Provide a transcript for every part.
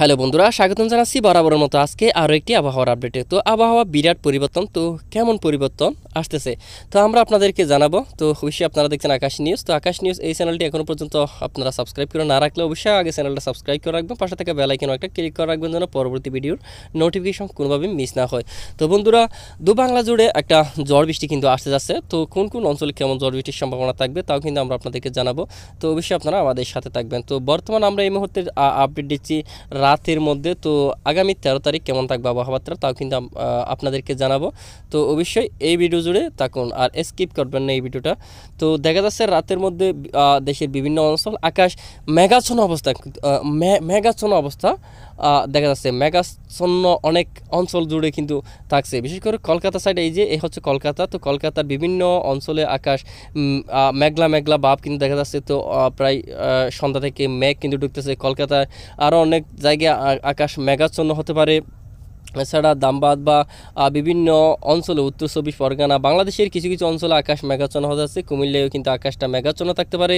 hello বন্ধুরা স্বাগতম জানাচ্ছি বরাবরের মতো আজকে আরও একটি আবহাওয়ার আপডেটে তো আবহাওয়া বিরাট পরিবর্তন তো কেমন পরিবর্তন আসতেছে তো আমরা আপনাদেরকে জানাবো তো অবশ্যই আপনারা দেখছেন আকাশ নিউজ তো আকাশ নিউজ এই চ্যানেলটি এখনও পর্যন্ত আপনারা সাবস্ক্রাইব করে না রাখলে অবশ্যই আগে চ্যানেলটা সাবস্ক্রাইব করে রাখবেন পাশে থেকে বেলাইকেন একটা ক্লিক করে রাখবেন যেন পরবর্তী ভিডিওর নোটিফিকেশন কোনোভাবে মিস না হয় তো বন্ধুরা দু বাংলা জুড়ে একটা ঝড় বৃষ্টি কিন্তু আসতে যাচ্ছে তো কোন কোন অঞ্চলে কেমন ঝড় বৃষ্টির সম্ভাবনা থাকবে তাও কিন্তু আমরা আপনাদেরকে জানাবো তো অবশ্যই আপনারা আমাদের সাথে থাকবেন তো বর্তমান আমরা এই মুহূর্তে আপডেট দিচ্ছি রাতের মধ্যে তো আগামী তেরো তারিখ কেমন থাকবে আবহাওয়াটা তাও কিন্তু আপনাদেরকে জানাবো তো অবশ্যই এই ভিডিও জুড়ে থাকুন আর স্কিপ করবেন না এই ভিডিওটা তো দেখা যাচ্ছে রাতের মধ্যে দেশের বিভিন্ন অঞ্চল আকাশ মেঘাচ্ছন্ন অবস্থা মেঘাচ্ছন্ন অবস্থা দেখা যাচ্ছে মেঘাচ্ছন্ন অনেক অঞ্চল জুড়ে কিন্তু থাকছে বিশেষ করে কলকাতা সাইডে এই যে এই হচ্ছে কলকাতা তো কলকাতার বিভিন্ন অঞ্চলে আকাশ মেঘলা মেঘলা ভাব কিন্তু দেখা যাচ্ছে তো প্রায় সন্ধ্যা থেকে মেঘ কিন্তু ঢুকতেছে কলকাতায় আরও অনেক জায়গা জায়গায় আকাশ মেঘাচ্ছন্ন হতে পারে এছাড়া দামবাদ বা বিভিন্ন অঞ্চলে উত্তর চব্বিশ পরগনা বাংলাদেশের কিছু কিছু অঞ্চলে আকাশ মেঘাচ্ছন্ন হতে আছে কুমিল্লায়ও কিন্তু আকাশটা মেঘাচ্ছন্ন থাকতে পারে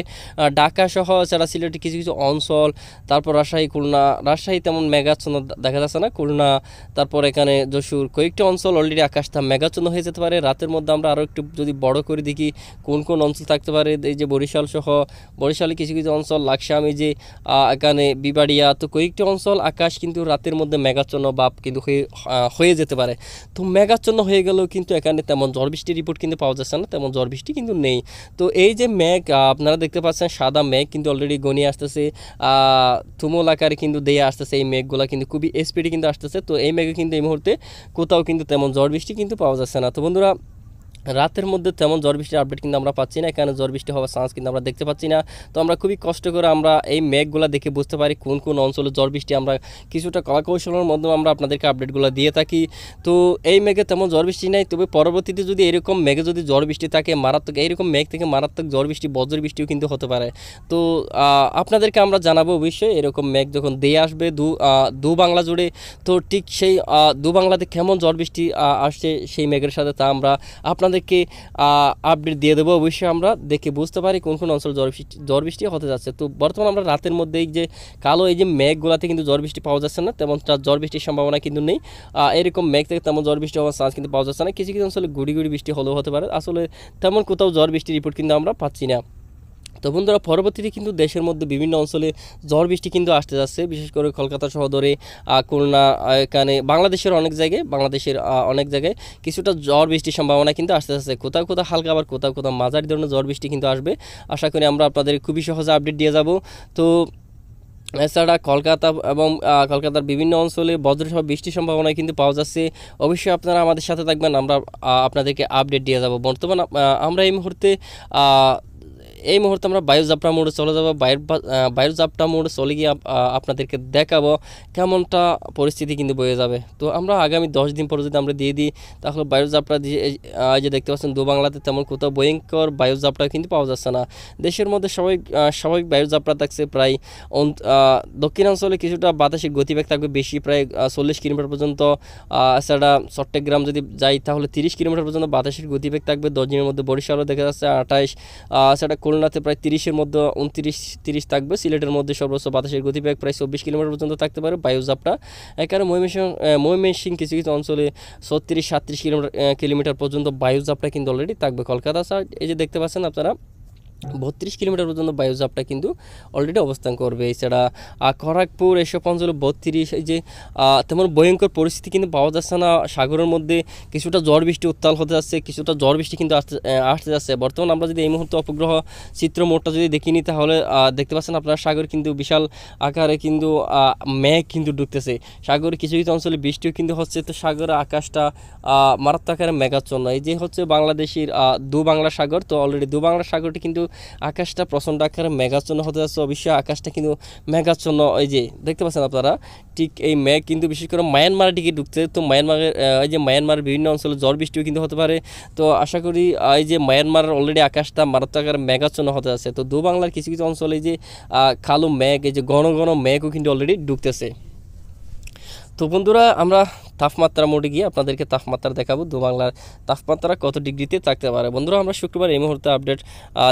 ঢাকা সহ এছাড়া সিলেটের কিছু কিছু অঞ্চল তারপর রাজশাহী খুলনা রাজশাহী তেমন মেঘাচ্ছন্ন দেখা যাচ্ছে না খুলনা তারপর এখানে যশোর কয়েকটি অঞ্চল অলরেডি আকাশটা মেঘাচ্ছন্ন হয়ে যেতে পারে রাতের মধ্যে আমরা আরও একটু যদি বড় করে দেখি কোন কোন অঞ্চল থাকতে পারে এই যে বরিশাল সহ বরিশালে কিছু কিছু অঞ্চল লাকসাম এই যে এখানে বিবাড়িয়া তো কয়েকটি অঞ্চল আকাশ কিন্তু রাতের মধ্যে মেঘাচ্ছন্ন বাপ কিন্তু হয়ে হয়ে যেতে পারে তো মেঘাচ্ছন্ন হয়ে গেলেও কিন্তু এখানে তেমন ঝড় বৃষ্টির রিপোর্ট কিন্তু পাওয়া যাচ্ছে না তেমন ঝড় বৃষ্টি কিন্তু নেই তো এই যে মেঘ আপনারা দেখতে পাচ্ছেন সাদা মেঘ কিন্তু অলরেডি গনিয়ে আসতেছে তুমল আকারে কিন্তু দেয়া আসতেছে এই মেঘগুলো কিন্তু খুবই স্পিডে কিন্তু আসতেছে তো এই মেঘে কিন্তু এই মুহূর্তে কোথাও কিন্তু তেমন ঝড় বৃষ্টি কিন্তু পাওয়া যাচ্ছে না তো বন্ধুরা রাতের মধ্যে তেমন ঝড় বৃষ্টির আপডেট কিন্তু আমরা পাচ্ছি না এখানে ঝড় বৃষ্টি হওয়ার চান্স কিন্তু আমরা দেখতে পাচ্ছি না তো আমরা খুবই কষ্ট করে আমরা এই ম্যাগুলো দেখে বুঝতে পারি কোন কোন অঞ্চলে ঝড় বৃষ্টি আমরা কিছুটা কলাকৌশলের মাধ্যমে আমরা আপনাদেরকে আপডেটগুলো দিয়ে থাকি তো এই ম্যাগে তেমন ঝড় বৃষ্টি নেই তবে পরবর্তীতে যদি এরকম ম্যাগে যদি জ্বর বৃষ্টি থাকে মারাত্মক এইরকম ম্যাগ থেকে মারাত্মক ঝড় বৃষ্টি বজ্র বৃষ্টিও কিন্তু হতে পারে তো আপনাদেরকে আমরা জানাবো অবশ্যই এরকম ম্যাগ যখন দিয়ে আসবে দু দু বাংলা জুড়ে তো ঠিক সেই দু বাংলাতে কেমন ঝড় বৃষ্টি আসছে সেই ম্যাগের সাথে তা আমরা আপনাদের আপনাদেরকে আপডেট দিয়ে দেবো অবশ্যই আমরা দেখে বুঝতে পারি কোন কোন অঞ্চল ঝড় বৃষ্টি বৃষ্টি হতে যাচ্ছে তো বর্তমানে আমরা রাতের মধ্যে এই যে কালো এই যে মেঘগুলাতে কিন্তু জ্বর বৃষ্টি পাওয়া যাচ্ছে না তেমন ঝড় বৃষ্টির সম্ভাবনা কিন্তু নেই এরকম মেঘ থেকে তেমন জ্বর বৃষ্টি হওয়ার চান্স কিন্তু পাওয়া যাচ্ছে না কিছু কিছু অঞ্চলে গুড়ি গুড়ি বৃষ্টি হলেও হতে পারে আসলে তেমন কোথাও ঝড় বৃষ্টির রিপোর্ট কিন্তু আমরা পাচ্ছি না তো বন্ধুরা পরবর্তীতে কিন্তু দেশের মধ্যে বিভিন্ন অঞ্চলে ঝড় বৃষ্টি কিন্তু আসতে যাচ্ছে বিশেষ করে কলকাতা শহরে খুলনা এখানে বাংলাদেশের অনেক জায়গায় বাংলাদেশের অনেক জায়গায় কিছুটা ঝড় বৃষ্টির সম্ভাবনা কিন্তু আসতে যাচ্ছে কোথাও কোথাও হালকা আবার কোথাও কোথাও মাঝারি ধরনের ঝড় বৃষ্টি কিন্তু আসবে আশা করি আমরা আপনাদের খুবই সহজে আপডেট দিয়ে যাব তো এছাড়া কলকাতা এবং কলকাতার বিভিন্ন অঞ্চলে বজ্রসহ বৃষ্টির সম্ভাবনা কিন্তু পাওয়া যাচ্ছে অবশ্যই আপনারা আমাদের সাথে থাকবেন আমরা আপনাদেরকে আপডেট দিয়ে যাব বর্তমান আমরা এই মুহূর্তে এই মুহূর্তে আমরা বায়ু জাপটা মোড়ে চলে যাবো বায়ুর বায়ু জাপটা মোড়ে চলে গিয়ে আপনাদেরকে দেখাবো কেমনটা পরিস্থিতি কিন্তু বয়ে যাবে তো আমরা আগামী দশ দিন পরে যদি আমরা দিয়ে দিই তাহলে বায়ু জাপটা দিয়ে যে দেখতে পাচ্ছেন দু বাংলাতে তেমন কোথাও ভয়ঙ্কর বায়ু জাপটা কিন্তু পাওয়া যাচ্ছে না দেশের মধ্যে স্বাভাবিক স্বাভাবিক বায়ু জাপটা থাকছে প্রায় দক্ষিণাঞ্চলে কিছুটা বাতাসের গতিবেগ থাকবে বেশি প্রায় চল্লিশ কিলোমিটার পর্যন্ত এছাড়া চট্টগ্রাম যদি যাই তাহলে তিরিশ কিলোমিটার পর্যন্ত বাতাসের গতিবেগ থাকবে দশ দিনের মধ্যে বরিশালও দেখা যাচ্ছে আঠাইশ সেটা খুলনাতে প্রায় তিরিশের মধ্যে উনত্রিশ তিরিশ থাকবে সিলেটের মধ্যে সর্বোচ্চ বাতাসের গতিবেগ প্রায় চব্বিশ কিলোমিটার পর্যন্ত থাকতে পারে বায়ুজাপটা একারে ময়মনসিংহ ময়মনসিংহ কিছু কিছু অঞ্চলে ছত্রিশ সাত্রিশ কিলোমিটার কিলোমিটার পর্যন্ত বায়ুজাপটা কিন্তু অলরেডি থাকবে কলকাতা সাইড এই যে দেখতে পাচ্ছেন আপনারা বত্রিশ কিলোমিটার পর্যন্ত বায়ুচাপটা কিন্তু অলরেডি অবস্থান করবে এছাড়া খড়াকপুর এসব অঞ্চলে বত্রিশ এই যে তেমন ভয়ঙ্কর পরিস্থিতি কিন্তু পাওয়া যাচ্ছে না সাগরের মধ্যে কিছুটা ঝড় বৃষ্টি উত্তাল হতে যাচ্ছে কিছুটা ঝড় বৃষ্টি কিন্তু আসতে আসতে যাচ্ছে বর্তমানে আমরা যদি এই মুহূর্তে অপগ্রহ চিত্র মোড়টা যদি দেখি নি তাহলে দেখতে পাচ্ছেন আপনার সাগর কিন্তু বিশাল আকারে কিন্তু মেঘ কিন্তু ঢুকতেছে সাগরে কিছু কিছু অঞ্চলে বৃষ্টিও কিন্তু হচ্ছে তো সাগরের আকাশটা মারাত্মক আকারে মেঘাচ্ছন্ন এই যে হচ্ছে বাংলাদেশের দু বাংলা সাগর তো অলরেডি দু বাংলা সাগরটি কিন্তু আকাশটা প্রচণ্ড আকারে মেঘাচ্ছন্ন হতে যাচ্ছে অবশ্যই আকাশটা কিন্তু মেঘাচ্ছন্ন ওই যে দেখতে পাচ্ছেন আপনারা ঠিক এই মেঘ কিন্তু বিশেষ করে মায়ানমারের দিকে ঢুকছে তো মায়ানমারের এই যে মায়ানমারের বিভিন্ন অঞ্চলে ঝড় বৃষ্টিও কিন্তু হতে পারে তো আশা করি এই যে মায়ানমারের অলরেডি আকাশটা মারাত্মক আকারে মেঘাচ্ছন্ন হতে যাচ্ছে তো দু বাংলার কিছু কিছু অঞ্চলে যে কালো মেঘ এই যে ঘন ঘন মেঘও কিন্তু অলরেডি ঢুকতেছে তো বন্ধুরা আমরা তাপমাত্রা মোডে গিয়ে আপনাদেরকে তাপমাত্রা দেখাবো দু বাংলার তাপমাত্রা কত ডিগ্রিতে থাকতে পারে বন্ধুরা আমরা শুক্রবার এই মুহূর্তে আপডেট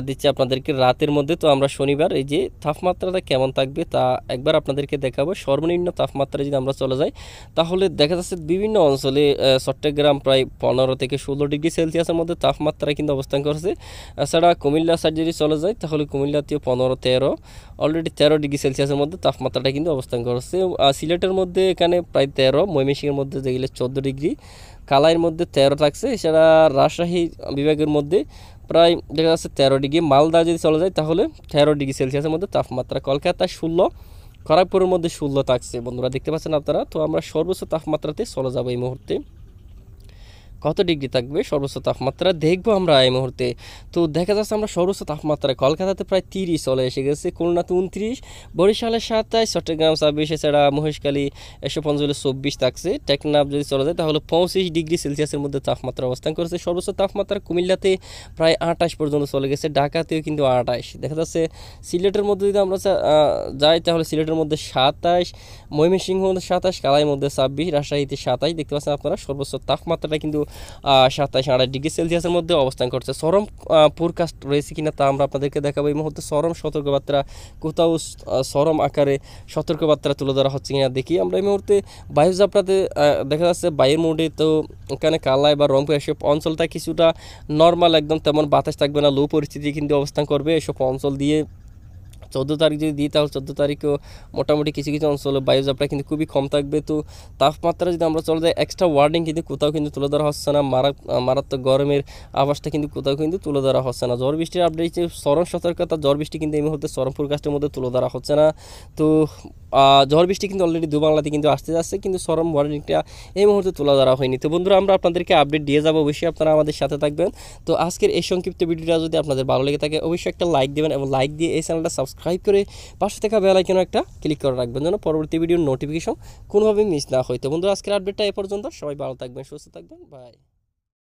দিচ্ছি আপনাদেরকে রাতের মধ্যে তো আমরা শনিবার এই যে তাপমাত্রাটা কেমন থাকবে তা একবার আপনাদেরকে দেখাবো সর্বনিম্ন তাপমাত্রা যদি আমরা চলে যাই তাহলে দেখা যাচ্ছে বিভিন্ন অঞ্চলে চট্টগ্রাম প্রায় পনেরো থেকে ষোলো ডিগ্রি সেলসিয়াসের মধ্যে তাপমাত্রা কিন্তু অবস্থান করেছে এছাড়া কুমিল্লা সাইড যদি চলে যায় তাহলে কুমিল্লাতেও পনেরো তেরো অলরেডি তেরো ডিগ্রি সেলসিয়াসের মধ্যে তাপমাত্রাটা কিন্তু অবস্থান করেছে সিলেটের মধ্যে এখানে প্রায় তেরো ময়মেশিংয়ের মধ্যে মধ্যে যেগুলো চোদ্দো ডিগ্রি কালাইয়ের মধ্যে তেরো থাকছে এছাড়া রাজশাহী বিভাগের মধ্যে প্রায় দেখা যাচ্ছে তেরো ডিগ্রি মালদা যদি চলে যায় তাহলে তেরো ডিগ্রি সেলসিয়াসের মধ্যে তাপমাত্রা কলকাতায় ষোলো খড়গপুরের মধ্যে ষোলো থাকছে বন্ধুরা দেখতে পাচ্ছেন আপনারা তো আমরা সর্বোচ্চ তাপমাত্রাতে চলে যাবো এই মুহূর্তে কত ডিগ্রি থাকবে সর্বোচ্চ তাপমাত্রা দেখবো আমরা এই মুহূর্তে তো দেখা যাচ্ছে আমরা সর্বোচ্চ তাপমাত্রা কলকাতাতে প্রায় তিরিশ চলে এসে গেছে খুলনাতে উনত্রিশ বরিশালে সাতাইশ চট্টগ্রাম ছাব্বিশ এছাড়া মহেশখালী একশো পঞ্চল্লিশ চব্বিশ থাকছে টেকনাফ যদি চলে যায় তাহলে পঁচিশ ডিগ্রি সেলসিয়াসের মধ্যে তাপমাত্রা অবস্থান করেছে সর্বোচ্চ তাপমাত্রা কুমিল্লাতে প্রায় আঠাশ পর্যন্ত চলে গেছে ঢাকাতেও কিন্তু আঠাশ দেখা যাচ্ছে সিলেটের মধ্যে যদি আমরা যাই তাহলে সিলেটের মধ্যে সাতাশ ময়মনসিংহ সাতাশ কালাইয়ের মধ্যে ছাব্বিশ রাজশাহীতে সাতাশ দেখতে পাচ্ছেন আপনারা সর্বোচ্চ তাপমাত্রাটা কিন্তু সাতাশ আঠাশ ডিগ্রি সেলসিয়াসের মধ্যে অবস্থান করছে সরম ফোরকাস্ট রয়েছে কিনা তা আমরা আপনাদেরকে দেখাবো এই মুহূর্তে সরম সতর্কবার্তা কোথাও সরম আকারে সতর্কবার্তা তুলে ধরা হচ্ছে কিনা দেখি আমরা এই মুহূর্তে বায়ু যাত্রাতে দেখা যাচ্ছে বায়ুর মুডে তো এখানে কালায় বা রংপুর এসব অঞ্চলটা কিছুটা নর্মাল একদম তেমন বাতাস থাকবে না লো পরিস্থিতি কিন্তু অবস্থান করবে এসব অঞ্চল দিয়ে চোদ্দো তারিখ যদি দিই তাহলে চোদ্দো তারিখও মোটামুটি কিছু কিছু অঞ্চলে বায়ুজাপটা কিন্তু খুবই কম থাকবে তো তাপমাত্রা যদি আমরা চলে যাই এক্সট্রা ওয়ার্ডিং কিন্তু কোথাও কিন্তু তুলে ধরা হচ্ছে না মারা মারাত্মক গরমের আবাসটা কিন্তু কোথাও কিন্তু তুলে ধরা হচ্ছে না ঝড় বৃষ্টির আপডেট চরম সতর্কতা ঝড় বৃষ্টি কিন্তু এই মুহূর্তে স্মরণ কাস্টের মধ্যে তুলে ধরা হচ্ছে না তো ঝড় বৃষ্টি কিন্তু অলরেডি দু বাংলাতে কিন্তু আসতে যাচ্ছে কিন্তু সরম ওয়ার্নিংটা এই মুহূর্তে তুলে ধরা হয়নি তো বন্ধুরা আমরা আপনাদেরকে আপডেট দিয়ে যাবো অবশ্যই আপনারা আমাদের সাথে থাকবেন তো আজকের এই সংক্ষিপ্ত ভিডিওটা যদি আপনাদের ভালো লেগে থাকে অবশ্যই একটা লাইক দেবেন এবং লাইক দিয়ে এই চ্যানেলটা সাবস্ক্রাইব সাবস্ক্রাইব করে পাশে থাকা বেল আইকনে একটা ক্লিক করে রাখবেন যেন পরবর্তী ভিডিওর নোটিফিকেশন কোনোভাবে মিস না হয় তো বন্ধু আজকের আপডেটটা এ পর্যন্ত সবাই ভালো থাকবেন সুস্থ থাকবেন বাই